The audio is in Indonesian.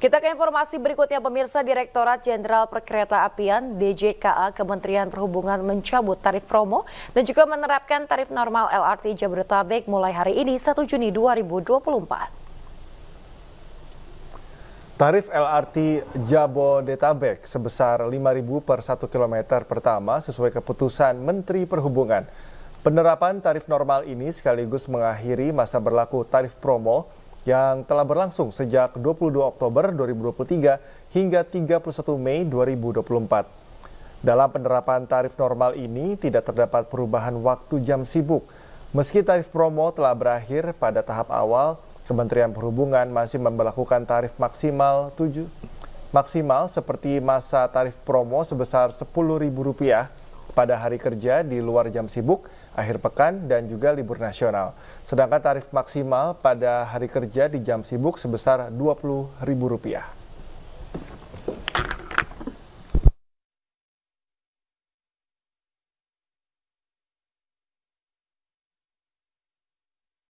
Kita ke informasi berikutnya pemirsa Direktorat Jenderal Perkereta Apian DJKA Kementerian Perhubungan mencabut tarif promo dan juga menerapkan tarif normal LRT Jabodetabek mulai hari ini 1 Juni 2024. Tarif LRT Jabodetabek sebesar 5.000 per 1 km pertama sesuai keputusan Menteri Perhubungan. Penerapan tarif normal ini sekaligus mengakhiri masa berlaku tarif promo yang telah berlangsung sejak 22 Oktober 2023 hingga 31 Mei 2024. Dalam penerapan tarif normal ini tidak terdapat perubahan waktu jam sibuk. Meski tarif promo telah berakhir pada tahap awal, Kementerian Perhubungan masih memperlakukan tarif maksimal 7 maksimal seperti masa tarif promo sebesar Rp10.000 pada hari kerja di luar jam sibuk, akhir pekan, dan juga libur nasional. Sedangkan tarif maksimal pada hari kerja di jam sibuk sebesar Rp20.000.